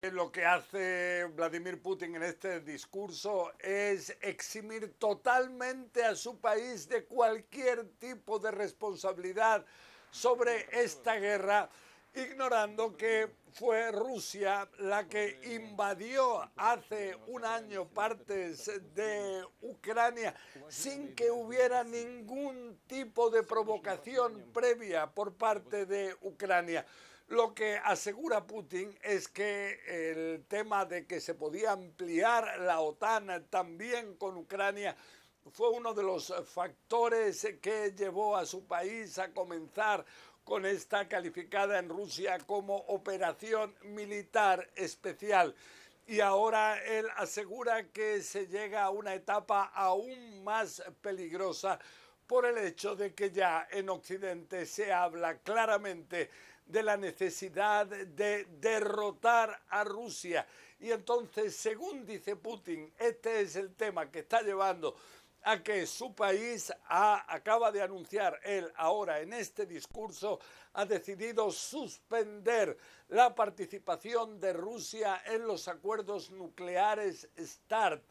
Eh, lo que hace Vladimir Putin en este discurso es eximir totalmente a su país de cualquier tipo de responsabilidad sobre esta guerra, ignorando que fue Rusia la que invadió hace un año partes de Ucrania sin que hubiera ningún tipo de provocación previa por parte de Ucrania. Lo que asegura Putin es que el tema de que se podía ampliar la OTAN también con Ucrania fue uno de los factores que llevó a su país a comenzar con esta calificada en Rusia como operación militar especial. Y ahora él asegura que se llega a una etapa aún más peligrosa por el hecho de que ya en Occidente se habla claramente de la necesidad de derrotar a Rusia. Y entonces, según dice Putin, este es el tema que está llevando a que su país ha, acaba de anunciar, él ahora en este discurso ha decidido suspender la participación de Rusia en los acuerdos nucleares START,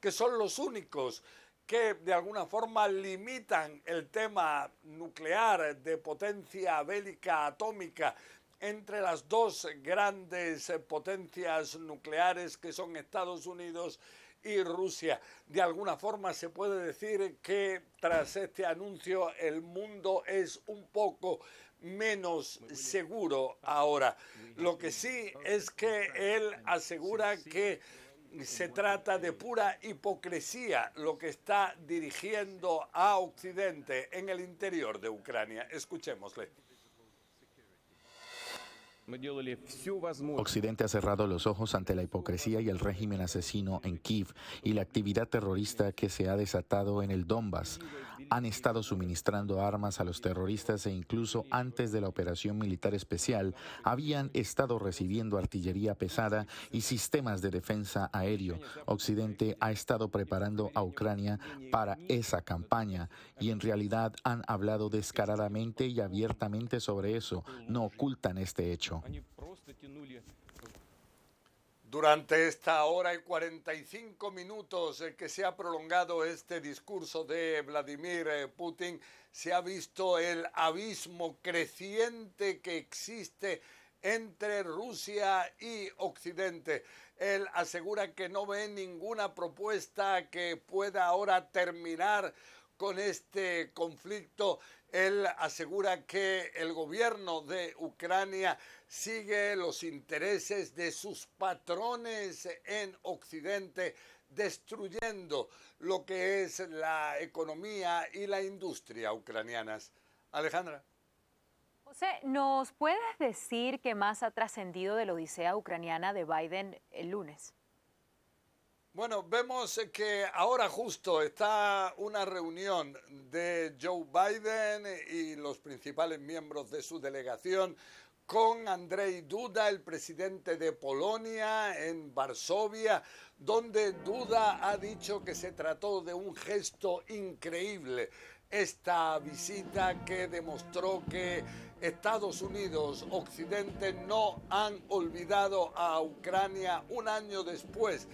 que son los únicos que de alguna forma limitan el tema nuclear de potencia bélica atómica entre las dos grandes potencias nucleares que son Estados Unidos y Rusia. De alguna forma se puede decir que tras este anuncio el mundo es un poco menos seguro ahora. Lo que sí es que él asegura que se trata de pura hipocresía lo que está dirigiendo a Occidente en el interior de Ucrania. Escuchémosle. Occidente ha cerrado los ojos ante la hipocresía y el régimen asesino en Kiev y la actividad terrorista que se ha desatado en el Donbass han estado suministrando armas a los terroristas e incluso antes de la operación militar especial habían estado recibiendo artillería pesada y sistemas de defensa aéreo. Occidente ha estado preparando a Ucrania para esa campaña y en realidad han hablado descaradamente y abiertamente sobre eso, no ocultan este hecho. Durante esta hora y 45 minutos eh, que se ha prolongado este discurso de Vladimir eh, Putin, se ha visto el abismo creciente que existe entre Rusia y Occidente. Él asegura que no ve ninguna propuesta que pueda ahora terminar con este conflicto él asegura que el gobierno de Ucrania sigue los intereses de sus patrones en Occidente, destruyendo lo que es la economía y la industria ucranianas. Alejandra. José, ¿nos puedes decir qué más ha trascendido de la odisea ucraniana de Biden el lunes? Bueno, vemos que ahora justo está una reunión de Joe Biden y los principales miembros de su delegación con Andrzej Duda, el presidente de Polonia, en Varsovia, donde duda ha dicho que se trató de un gesto increíble. Esta visita que demostró que Estados Unidos, Occidente, no han olvidado a Ucrania un año después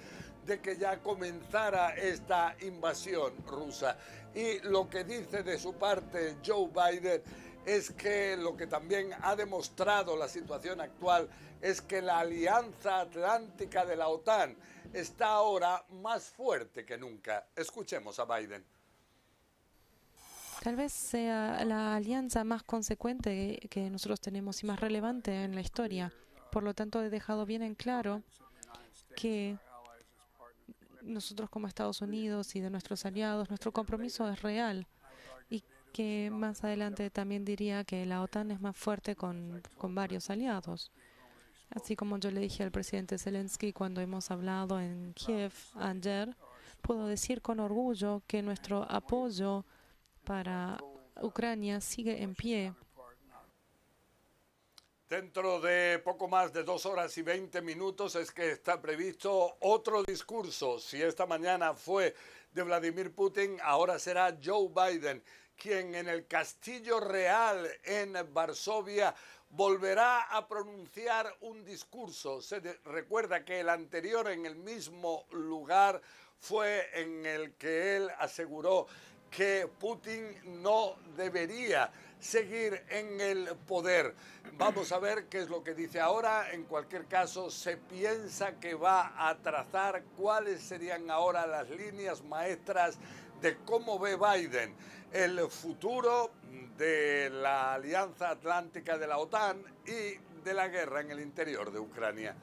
de que ya comenzara esta invasión rusa. Y lo que dice de su parte Joe Biden es que lo que también ha demostrado la situación actual es que la alianza atlántica de la OTAN está ahora más fuerte que nunca. Escuchemos a Biden. Tal vez sea la alianza más consecuente que nosotros tenemos y más relevante en la historia. Por lo tanto, he dejado bien en claro que nosotros como Estados Unidos y de nuestros aliados, nuestro compromiso es real que más adelante también diría que la OTAN es más fuerte con, con varios aliados. Así como yo le dije al presidente Zelensky cuando hemos hablado en Kiev ayer, puedo decir con orgullo que nuestro apoyo para Ucrania sigue en pie. Dentro de poco más de dos horas y veinte minutos es que está previsto otro discurso. Si esta mañana fue de Vladimir Putin, ahora será Joe Biden quien en el Castillo Real en Varsovia volverá a pronunciar un discurso. Se recuerda que el anterior en el mismo lugar fue en el que él aseguró que Putin no debería seguir en el poder. Vamos a ver qué es lo que dice ahora. En cualquier caso, se piensa que va a trazar cuáles serían ahora las líneas maestras de cómo ve Biden el futuro de la Alianza Atlántica de la OTAN y de la guerra en el interior de Ucrania.